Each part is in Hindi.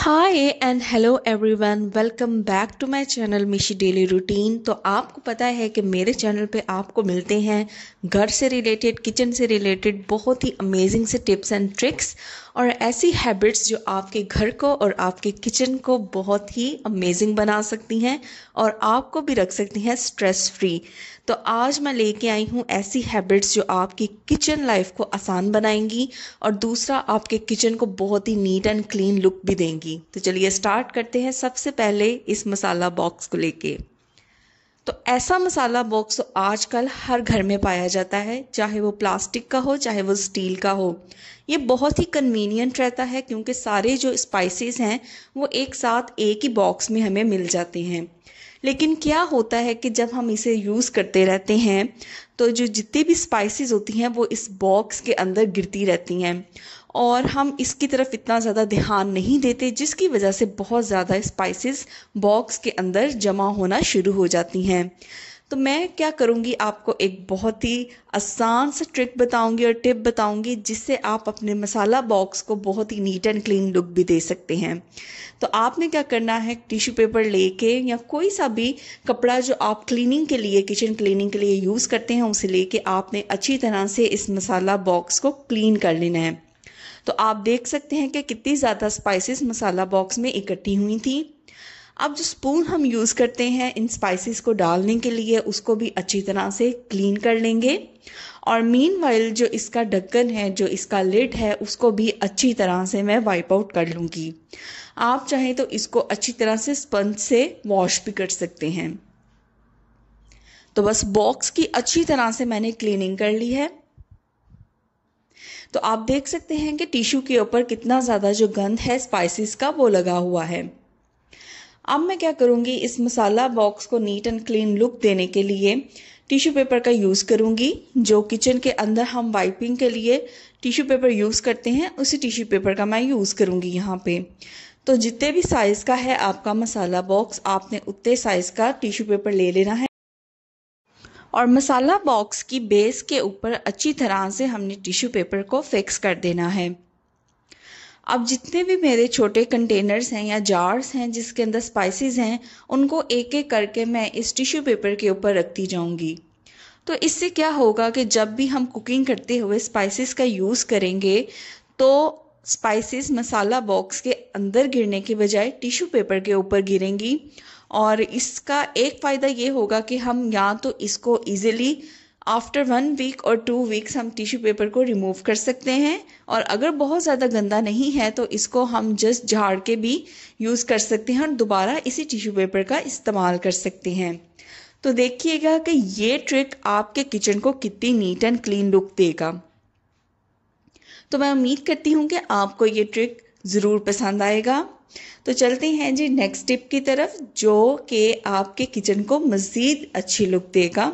hi and hello everyone welcome back to my channel Mishi daily routine तो आपको पता है कि मेरे चैनल पे आपको मिलते हैं घर से रिलेटेड किचन से रिलेटेड बहुत ही अमेजिंग से टिप्स एंड ट्रिक्स और ऐसी हैबिट्स जो आपके घर को और आपके किचन को बहुत ही अमेजिंग बना सकती हैं और आपको भी रख सकती हैं स्ट्रेस फ्री तो आज मैं लेके आई हूँ ऐसी हैबिट्स जो आपकी किचन लाइफ को आसान बनाएंगी और दूसरा आपके किचन को बहुत ही नीट एंड क्लीन लुक भी देंगी तो चलिए स्टार्ट करते हैं सबसे पहले इस मसाला बॉक्स को लेके तो ऐसा मसाला बॉक्स तो आजकल हर घर में पाया जाता है चाहे वो प्लास्टिक का हो चाहे वो स्टील का हो ये बहुत ही कन्वीनियंट रहता है क्योंकि सारे जो स्पाइसेस हैं वो एक साथ एक ही बॉक्स में हमें मिल जाते हैं लेकिन क्या होता है कि जब हम इसे यूज़ करते रहते हैं तो जो जितनी भी स्पाइसेस होती हैं वो इस बॉक्स के अंदर गिरती रहती हैं और हम इसकी तरफ इतना ज़्यादा ध्यान नहीं देते जिसकी वजह से बहुत ज़्यादा स्पाइसेस बॉक्स के अंदर जमा होना शुरू हो जाती हैं तो मैं क्या करूँगी आपको एक बहुत ही आसान सा ट्रिक बताऊँगी और टिप बताऊँगी जिससे आप अपने मसाला बॉक्स को बहुत ही नीट एंड क्लीन लुक भी दे सकते हैं तो आपने क्या करना है टिश्यू पेपर लेके या कोई सा भी कपड़ा जो आप क्लीनिंग के लिए किचन क्लीनिंग के लिए यूज़ करते हैं उसे लेके आपने अच्छी तरह से इस मसाला बॉक्स को क्लीन कर लेना है तो आप देख सकते हैं कि कितनी ज़्यादा स्पाइसेस मसाला बॉक्स में इकट्ठी हुई थी अब जो स्पून हम यूज़ करते हैं इन स्पाइसेस को डालने के लिए उसको भी अच्छी तरह से क्लीन कर लेंगे और मीन वाइल जो इसका ढक्कन है जो इसका लिड है उसको भी अच्छी तरह से मैं वाइप आउट कर लूँगी आप चाहें तो इसको अच्छी तरह से स्पंज से वॉश भी कर सकते हैं तो बस बॉक्स की अच्छी तरह से मैंने क्लीनिंग कर ली है तो आप देख सकते हैं कि टिश्यू के ऊपर कितना ज़्यादा जो गंद है स्पाइसेस का वो लगा हुआ है अब मैं क्या करूँगी इस मसाला बॉक्स को नीट एंड क्लीन लुक देने के लिए टिश्यू पेपर का यूज़ करूँगी जो किचन के अंदर हम वाइपिंग के लिए टिश्यू पेपर यूज़ करते हैं उसी टिश्यू पेपर का मैं यूज़ करूँगी यहाँ पे तो जितने भी साइज़ का है आपका मसाला बॉक्स आपने उतने साइज़ का टिश्यू पेपर ले लेना है और मसाला बॉक्स की बेस के ऊपर अच्छी तरह से हमने टिश्यू पेपर को फिक्स कर देना है अब जितने भी मेरे छोटे कंटेनर्स हैं या जार्स हैं जिसके अंदर स्पाइसेस हैं उनको एक एक करके मैं इस टिश्यू पेपर के ऊपर रखती जाऊंगी तो इससे क्या होगा कि जब भी हम कुकिंग करते हुए स्पाइसेस का यूज़ करेंगे तो स्पाइसेस मसाला बॉक्स के अंदर गिरने के बजाय टिश्यू पेपर के ऊपर गिरेंगी और इसका एक फ़ायदा ये होगा कि हम या तो इसको ईजिली आफ्टर वन वीक और टू वीक्स हम टिश्यू पेपर को रिमूव कर सकते हैं और अगर बहुत ज़्यादा गंदा नहीं है तो इसको हम जस्ट झाड़ के भी यूज़ कर सकते हैं और दोबारा इसी टिश्यू पेपर का इस्तेमाल कर सकते हैं तो देखिएगा कि ये ट्रिक आपके किचन को कितनी नीट एंड क्लीन लुक देगा तो मैं उम्मीद करती हूँ कि आपको ये ट्रिक ज़रूर पसंद आएगा तो चलते हैं जी नेक्स्ट टिप की तरफ जो कि आपके किचन को मज़ीद अच्छी लुक देगा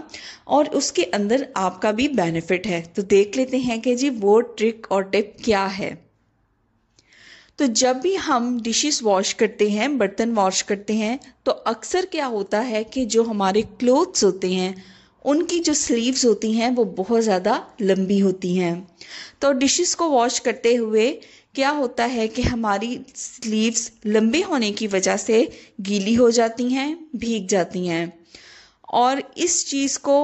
और उसके अंदर आपका भी बेनिफिट है तो देख लेते हैं कि जी वो ट्रिक और टिप क्या है तो जब भी हम डिशेस वॉश करते हैं बर्तन वॉश करते हैं तो अक्सर क्या होता है कि जो हमारे क्लोथ्स होते हैं उनकी जो स्लीव्स होती हैं वो बहुत ज़्यादा लंबी होती हैं तो डिशेस को वॉश करते हुए क्या होता है कि हमारी स्लीव्स लंबे होने की वजह से गीली हो जाती हैं भीग जाती हैं और इस चीज़ को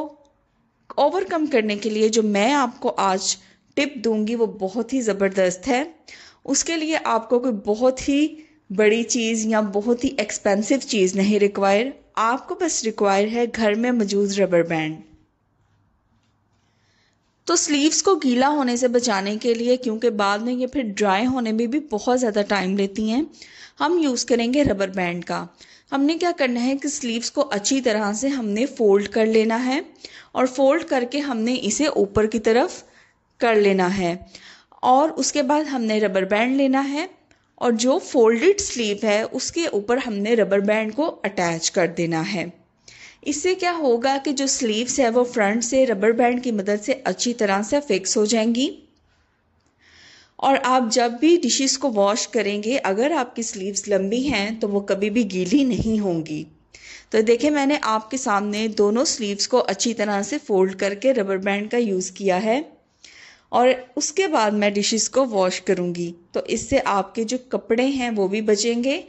ओवरकम करने के लिए जो मैं आपको आज टिप दूंगी वो बहुत ही ज़बरदस्त है उसके लिए आपको कोई बहुत ही बड़ी चीज़ या बहुत ही एक्सपेंसिव चीज़ नहीं रिक्वायर आपको बस रिक्वायर है घर में मौजूद रबर बैंड तो स्लीव्स को गीला होने से बचाने के लिए क्योंकि बाद में ये फिर ड्राई होने में भी बहुत ज़्यादा टाइम लेती हैं हम यूज़ करेंगे रबर बैंड का हमने क्या करना है कि स्लीव्स को अच्छी तरह से हमने फोल्ड कर लेना है और फोल्ड करके हमने इसे ऊपर की तरफ कर लेना है और उसके बाद हमने रबर बैंड लेना है और जो फोल्डेड स्लीव है उसके ऊपर हमने रबर बैंड को अटैच कर देना है इससे क्या होगा कि जो स्लीव्स है वो फ्रंट से रबर बैंड की मदद से अच्छी तरह से फिक्स हो जाएंगी और आप जब भी डिशेस को वॉश करेंगे अगर आपकी स्लीव्स लंबी हैं तो वो कभी भी गीली नहीं होंगी तो देखिए मैंने आपके सामने दोनों स्लीव्स को अच्छी तरह से फोल्ड करके रबर बैंड का यूज़ किया है और उसके बाद मैं डिशेस को वॉश करूँगी तो इससे आपके जो कपड़े हैं वो भी बचेंगे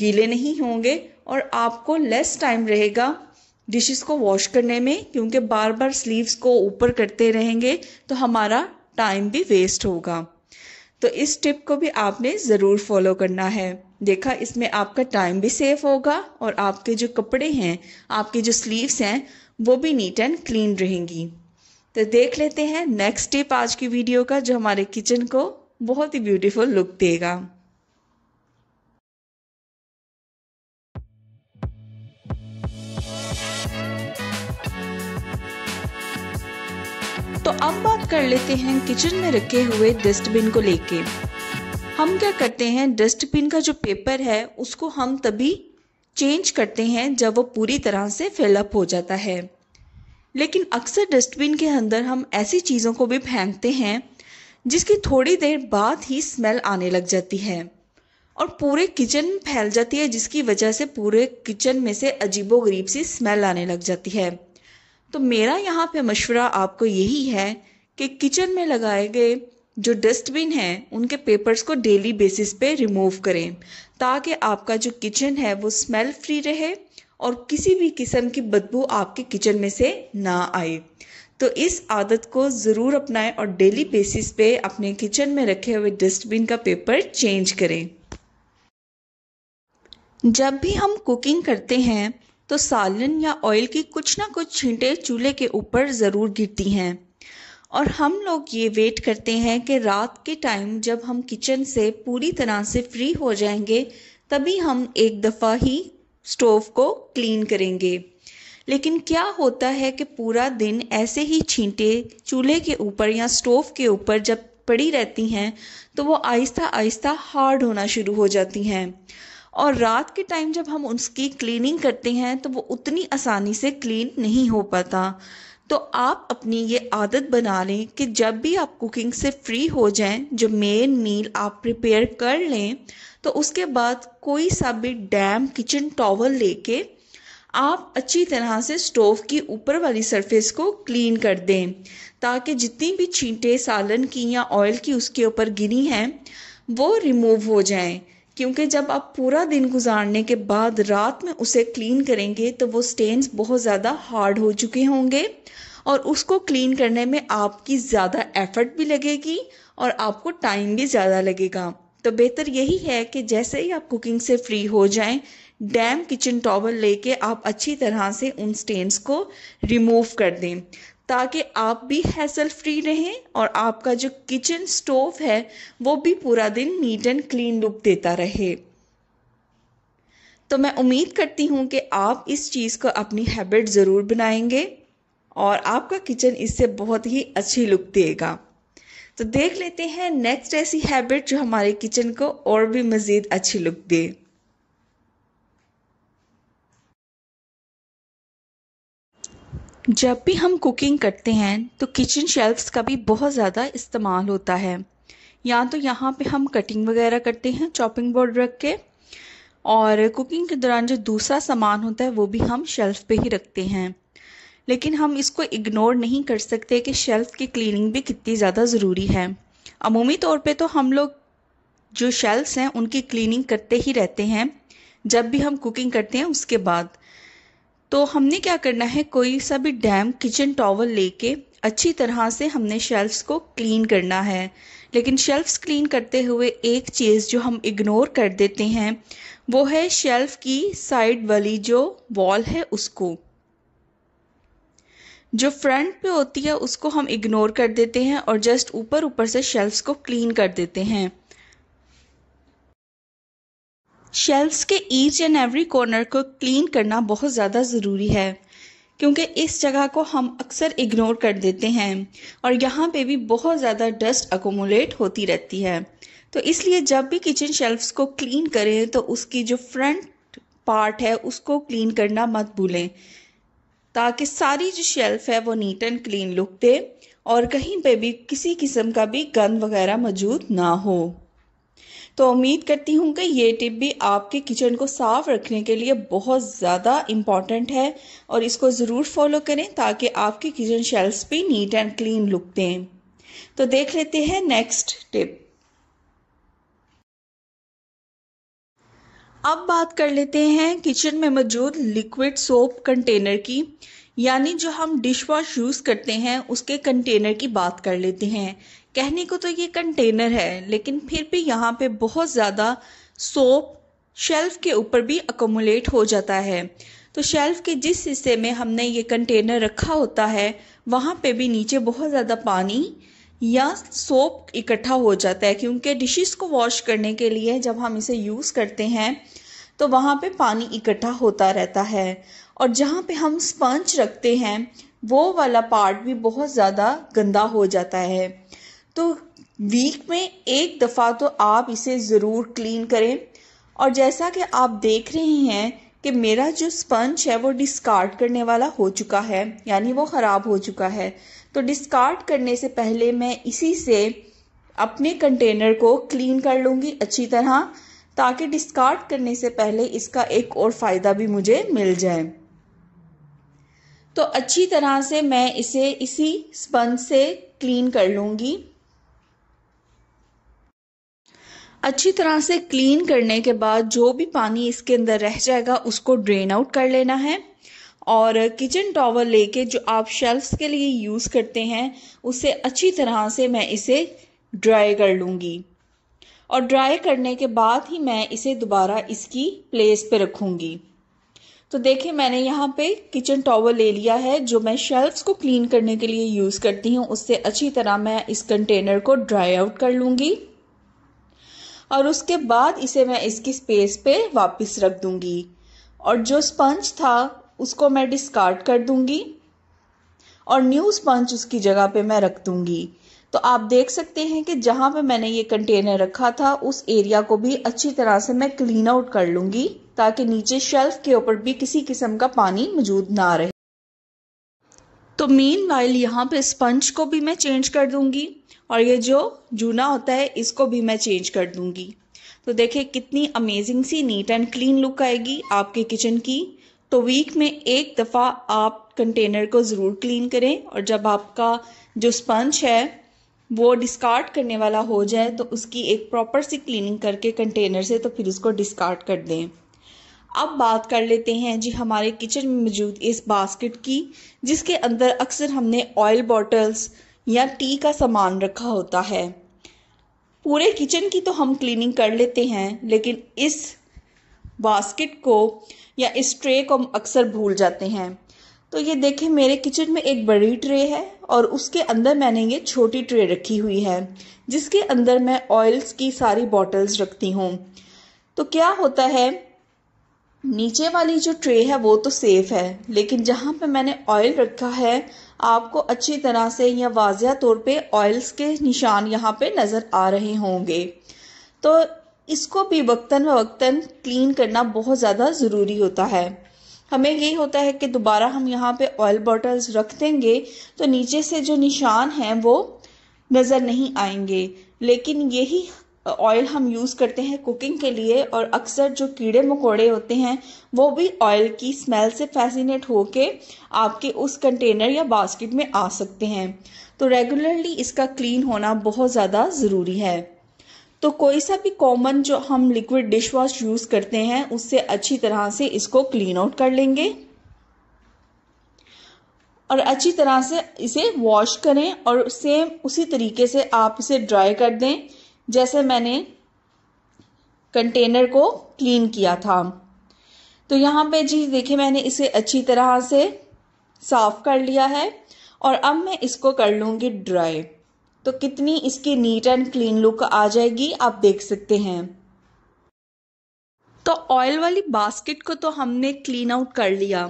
गीले नहीं होंगे और आपको लेस टाइम रहेगा डिशेस को वॉश करने में क्योंकि बार बार स्लीव्स को ऊपर करते रहेंगे तो हमारा टाइम भी वेस्ट होगा तो इस टिप को भी आपने ज़रूर फॉलो करना है देखा इसमें आपका टाइम भी सेफ होगा और आपके जो कपड़े हैं आपके जो स्लीव्स हैं वो भी नीट एंड क्लीन रहेंगी तो देख लेते हैं नेक्स्ट टिप आज की वीडियो का जो हमारे किचन को बहुत ही ब्यूटीफुल लुक देगा कर लेते हैं किचन में रखे हुए डस्टबिन को लेके हम क्या करते हैं डस्टबिन का जो पेपर है उसको हम तभी चेंज करते हैं जब वो पूरी तरह से फिलअप हो जाता है लेकिन अक्सर डस्टबिन के अंदर हम ऐसी चीज़ों को भी फेंकते हैं जिसकी थोड़ी देर बाद ही स्मेल आने लग जाती है और पूरे किचन फैल जाती है जिसकी वजह से पूरे किचन में से अजीबोगरीब सी स्मेल आने लग जाती है तो मेरा यहाँ पे मशवरा आपको यही है कि किचन में लगाए गए जो डस्टबिन हैं उनके पेपर्स को डेली बेसिस पे रिमूव करें ताकि आपका जो किचन है वो स्मेल फ्री रहे और किसी भी किस्म की बदबू आपके किचन में से ना आए तो इस आदत को ज़रूर अपनाएं और डेली बेसिस पे अपने किचन में रखे हुए डस्टबिन का पेपर चेंज करें जब भी हम कुकिंग करते हैं तो सालन या ऑयल की कुछ ना कुछ छींटे चूल्हे के ऊपर ज़रूर गिरती हैं और हम लोग ये वेट करते हैं कि रात के टाइम जब हम किचन से पूरी तरह से फ्री हो जाएंगे तभी हम एक दफ़ा ही स्टोव को क्लीन करेंगे लेकिन क्या होता है कि पूरा दिन ऐसे ही छींटे चूल्हे के ऊपर या स्टोव के ऊपर जब पड़ी रहती हैं तो वो आहिस्ता आहिस्ता हार्ड होना शुरू हो जाती हैं और रात के टाइम जब हम उसकी क्लीनिंग करते हैं तो वो उतनी आसानी से क्लीन नहीं हो पाता तो आप अपनी ये आदत बना लें कि जब भी आप कुकिंग से फ्री हो जाएं जो मेन मील आप प्रिपेयर कर लें तो उसके बाद कोई सा भी डैम किचन टॉवल लेके आप अच्छी तरह से स्टोव की ऊपर वाली सरफेस को क्लीन कर दें ताकि जितनी भी छींटे सालन की या ऑयल की उसके ऊपर गिरी हैं वो रिमूव हो जाएं क्योंकि जब आप पूरा दिन गुजारने के बाद रात में उसे क्लीन करेंगे तो वो स्टेन्स बहुत ज़्यादा हार्ड हो चुके होंगे और उसको क्लीन करने में आपकी ज़्यादा एफर्ट भी लगेगी और आपको टाइम भी ज़्यादा लगेगा तो बेहतर यही है कि जैसे ही आप कुकिंग से फ्री हो जाएं डैम किचन टॉवल लेके आप अच्छी तरह से उन स्टेन्स को रिमूव कर दें ताकि आप भी हैसल फ्री रहें और आपका जो किचन स्टोव है वो भी पूरा दिन नीट एंड क्लीन लुक देता रहे तो मैं उम्मीद करती हूँ कि आप इस चीज़ को अपनी हैबिट ज़रूर बनाएंगे और आपका किचन इससे बहुत ही अच्छी लुक देगा तो देख लेते हैं नेक्स्ट ऐसी हैबिट जो हमारे किचन को और भी मज़ीद अच्छी लुक दे जब भी हम कुकिंग करते हैं तो किचन शेल्फ्स का भी बहुत ज़्यादा इस्तेमाल होता है या तो यहाँ पे हम कटिंग वगैरह करते हैं चॉपिंग बोर्ड रख के और कुकिंग के दौरान जो दूसरा सामान होता है वो भी हम शेल्फ़ पे ही रखते हैं लेकिन हम इसको इग्नोर नहीं कर सकते कि शेल्फ़ की क्लीनिंग भी कितनी ज़्यादा ज़रूरी है अमूमी तौर पे तो हम लोग जो शेल्फ़्स हैं उनकी क्लीनिंग करते ही रहते हैं जब भी हम कुकिंग करते हैं उसके बाद तो हमने क्या करना है कोई सा भी डैम किचन टॉवल लेके अच्छी तरह से हमने शेल्फ़्स को क्लीन करना है लेकिन शेल्फ़्स क्लीन करते हुए एक चीज़ जो हम इग्नोर कर देते हैं वो है शेल्फ़ की साइड वाली जो वॉल है उसको जो फ्रंट पे होती है उसको हम इग्नोर कर देते हैं और जस्ट ऊपर ऊपर से शेल्फ्स को क्लीन कर देते हैं शेल्फ्स के ईच एंड एवरी कॉर्नर को क्लीन करना बहुत ज़्यादा ज़रूरी है क्योंकि इस जगह को हम अक्सर इग्नोर कर देते हैं और यहाँ पे भी बहुत ज़्यादा डस्ट अकोमोलेट होती रहती है तो इसलिए जब भी किचन शेल्फ्स को क्लीन करें तो उसकी जो फ्रंट पार्ट है उसको क्लीन करना मत भूलें ताकि सारी जो शेल्फ है वो नीट एंड क्लीन लुक दे और कहीं पे भी किसी किस्म का भी गंद वगैरह मौजूद ना हो तो उम्मीद करती हूँ कि ये टिप भी आपके किचन को साफ रखने के लिए बहुत ज़्यादा इम्पॉर्टेंट है और इसको ज़रूर फॉलो करें ताकि आपके किचन शेल्फ भी नीट एंड क्लीन लुक दें तो देख लेते हैं नेक्स्ट टिप अब बात कर लेते हैं किचन में मौजूद लिक्विड सोप कंटेनर की यानी जो हम डिश वॉश यूज़ करते हैं उसके कंटेनर की बात कर लेते हैं कहने को तो ये कंटेनर है लेकिन फिर भी यहाँ पे बहुत ज़्यादा सोप शेल्फ़ के ऊपर भी अकोमोलेट हो जाता है तो शेल्फ़ के जिस हिस्से में हमने ये कंटेनर रखा होता है वहाँ पे भी नीचे बहुत ज़्यादा पानी या सोप इकट्ठा हो जाता है क्योंकि डिशेस को वॉश करने के लिए जब हम इसे यूज़ करते हैं तो वहाँ पे पानी इकट्ठा होता रहता है और जहाँ पे हम स्पंज रखते हैं वो वाला पार्ट भी बहुत ज़्यादा गंदा हो जाता है तो वीक में एक दफ़ा तो आप इसे ज़रूर क्लीन करें और जैसा कि आप देख रहे हैं कि मेरा जो स्पंज है वो डिस्कार्ड करने वाला हो चुका है यानी वो ख़राब हो चुका है तो डिस्कार्ड करने से पहले मैं इसी से अपने कंटेनर को क्लीन कर लूँगी अच्छी तरह ताकि डिस्कार्ड करने से पहले इसका एक और फ़ायदा भी मुझे मिल जाए तो अच्छी तरह से मैं इसे इसी स्पंज से क्लीन कर लूँगी अच्छी तरह से क्लीन करने के बाद जो भी पानी इसके अंदर रह जाएगा उसको ड्रेन आउट कर लेना है और किचन टॉवर लेके जो आप शेल्फ्स के लिए यूज़ करते हैं उसे अच्छी तरह से मैं इसे ड्राई कर लूँगी और ड्राई करने के बाद ही मैं इसे दोबारा इसकी प्लेस पे रखूँगी तो देखिए मैंने यहाँ पे किचन टॉवल ले लिया है जो मैं शेल्फ्स को क्लीन करने के लिए यूज़ करती हूँ उससे अच्छी तरह मैं इस कंटेनर को ड्राई आउट कर लूँगी और उसके बाद इसे मैं इसकी स्पेस पे वापस रख दूँगी और जो स्पंज था उसको मैं डिस्कार्ड कर दूंगी और न्यू स्पंज उसकी जगह पे मैं रख दूंगी तो आप देख सकते हैं कि जहां पे मैंने ये कंटेनर रखा था उस एरिया को भी अच्छी तरह से मैं क्लीन आउट कर लूंगी ताकि नीचे शेल्फ के ऊपर भी किसी किस्म का पानी मौजूद ना रहे तो मेन वाइल यहाँ पे स्पंज को भी मैं चेंज कर दूंगी और ये जो जूना होता है इसको भी मैं चेंज कर दूंगी तो देखिए कितनी अमेजिंग सी नीट एंड क्लीन लुक आएगी आपके किचन की तो वीक में एक दफ़ा आप कंटेनर को ज़रूर क्लीन करें और जब आपका जो स्पंज है वो डिस्कार्ड करने वाला हो जाए तो उसकी एक प्रॉपर सी क्लीनिंग करके कंटेनर से तो फिर उसको डिस्कार्ड कर दें अब बात कर लेते हैं जी हमारे किचन में मौजूद इस बास्केट की जिसके अंदर अक्सर हमने ऑयल बॉटल्स या टी का सामान रखा होता है पूरे किचन की तो हम क्लीनिंग कर लेते हैं लेकिन इस बास्केट को या इस ट्रे को अक्सर भूल जाते हैं तो ये देखें मेरे किचन में एक बड़ी ट्रे है और उसके अंदर मैंने ये छोटी ट्रे रखी हुई है जिसके अंदर मैं ऑयल्स की सारी बॉटल्स रखती हूँ तो क्या होता है नीचे वाली जो ट्रे है वो तो सेफ़ है लेकिन जहाँ पे मैंने ऑयल रखा है आपको अच्छी तरह से या वाजिया तौर पे ऑयल्स के निशान यहाँ पे नज़र आ रहे होंगे तो इसको भी वक्ता वक्तन क्लीन करना बहुत ज़्यादा ज़रूरी होता है हमें यही होता है कि दोबारा हम यहाँ पे ऑयल बॉटल्स रख देंगे तो नीचे से जो निशान हैं वो नज़र नहीं आएंगे लेकिन यही ऑयल हम यूज़ करते हैं कुकिंग के लिए और अक्सर जो कीड़े मकोड़े होते हैं वो भी ऑयल की स्मेल से फैसिनेट होके आपके उस कंटेनर या बास्केट में आ सकते हैं तो रेगुलरली इसका क्लीन होना बहुत ज़्यादा ज़रूरी है तो कोई सा भी कॉमन जो हम लिक्विड डिश वॉश यूज़ करते हैं उससे अच्छी तरह से इसको क्लीन आउट कर लेंगे और अच्छी तरह से इसे वॉश करें और सेम उसी तरीके से आप इसे ड्राई कर दें जैसे मैंने कंटेनर को क्लीन किया था तो यहाँ पे जी देखिए मैंने इसे अच्छी तरह से साफ़ कर लिया है और अब मैं इसको कर लूँगी ड्राई तो कितनी इसकी नीट एंड क्लीन लुक आ जाएगी आप देख सकते हैं तो ऑयल वाली बास्केट को तो हमने क्लीन आउट कर लिया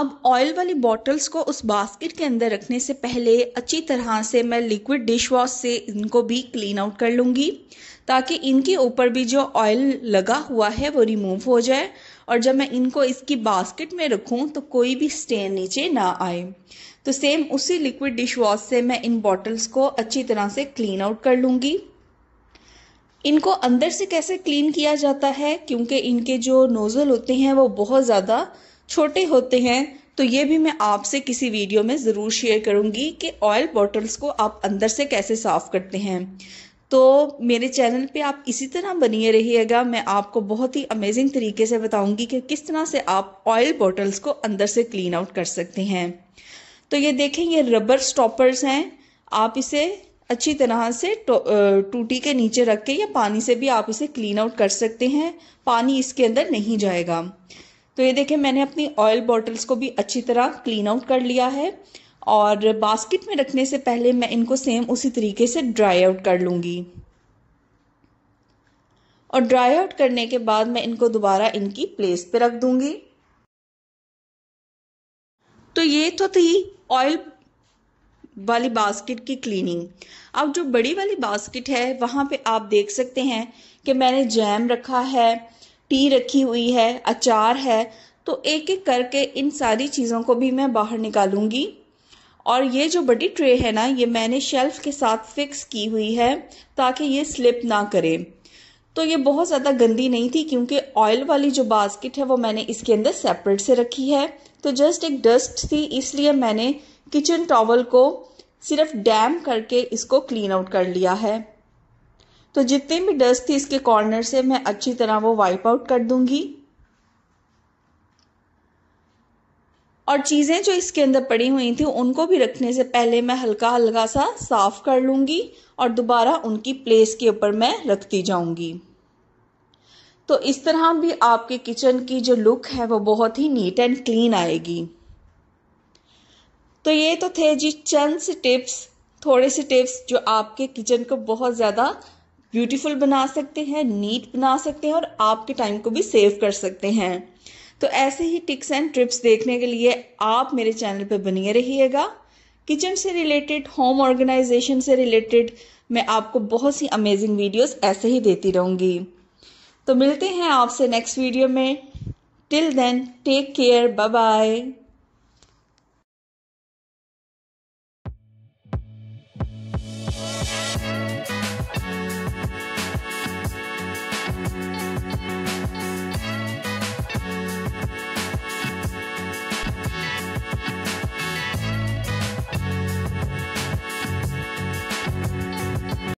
अब ऑयल वाली बॉटल्स को उस बास्केट के अंदर रखने से पहले अच्छी तरह से मैं लिक्विड डिश वॉश से इनको भी क्लीन आउट कर लूँगी ताकि इनके ऊपर भी जो ऑयल लगा हुआ है वो रिमूव हो जाए और जब मैं इनको इसकी बास्केट में रखूँ तो कोई भी स्टेन नीचे ना आए तो सेम उसी लिक्विड डिश वॉश से मैं इन बॉटल्स को अच्छी तरह से क्लीन आउट कर लूँगी इनको अंदर से कैसे क्लीन किया जाता है क्योंकि इनके जो नोज़ल होते हैं वो बहुत ज़्यादा छोटे होते हैं तो ये भी मैं आपसे किसी वीडियो में ज़रूर शेयर करूँगी कि ऑयल बॉटल्स को आप अंदर से कैसे साफ़ करते हैं तो मेरे चैनल पे आप इसी तरह बनिए रहिएगा मैं आपको बहुत ही अमेजिंग तरीके से बताऊंगी कि किस तरह से आप ऑयल बॉटल्स को अंदर से क्लीन आउट कर सकते हैं तो ये देखें ये रबर स्टॉपर्स हैं आप इसे अच्छी तरह से टूटी के नीचे रख के या पानी से भी आप इसे क्लीन आउट कर सकते हैं पानी इसके अंदर नहीं जाएगा तो ये देखें मैंने अपनी ऑयल बॉटल्स को भी अच्छी तरह क्लीन आउट कर लिया है और बास्केट में रखने से पहले मैं इनको सेम उसी तरीके से ड्राई आउट कर लूँगी और ड्राई आउट करने के बाद मैं इनको दोबारा इनकी प्लेस पे रख दूँगी तो ये तो थी ऑयल वाली बास्केट की क्लीनिंग अब जो बड़ी वाली बास्केट है वहाँ पे आप देख सकते हैं कि मैंने जैम रखा है टी रखी हुई है अचार है तो एक एक करके इन सारी चीज़ों को भी मैं बाहर निकालूंगी और ये जो बड़ी ट्रे है ना ये मैंने शेल्फ के साथ फिक्स की हुई है ताकि ये स्लिप ना करे तो ये बहुत ज़्यादा गंदी नहीं थी क्योंकि ऑयल वाली जो बास्केट है वो मैंने इसके अंदर सेपरेट से रखी है तो जस्ट एक डस्ट थी इसलिए मैंने किचन टॉवल को सिर्फ डैम करके इसको क्लीन आउट कर लिया है तो जितनी भी डस्ट थी इसके कॉर्नर से मैं अच्छी तरह वो वाइप आउट कर दूंगी और चीज़ें जो इसके अंदर पड़ी हुई थी उनको भी रखने से पहले मैं हल्का हल्का सा साफ़ कर लूँगी और दोबारा उनकी प्लेस के ऊपर मैं रखती जाऊँगी तो इस तरह भी आपके किचन की जो लुक है वो बहुत ही नीट एंड क्लीन आएगी तो ये तो थे जी चंद से टिप्स थोड़े से टिप्स जो आपके किचन को बहुत ज़्यादा ब्यूटीफुल बना सकते हैं नीट बना सकते हैं और आपके टाइम को भी सेव कर सकते हैं तो ऐसे ही टिक्स एंड ट्रिप्स देखने के लिए आप मेरे चैनल पर बनिए रहिएगा किचन से रिलेटेड होम ऑर्गेनाइजेशन से रिलेटेड मैं आपको बहुत सी अमेजिंग वीडियोस ऐसे ही देती रहूँगी तो मिलते हैं आपसे नेक्स्ट वीडियो में till then take care bye bye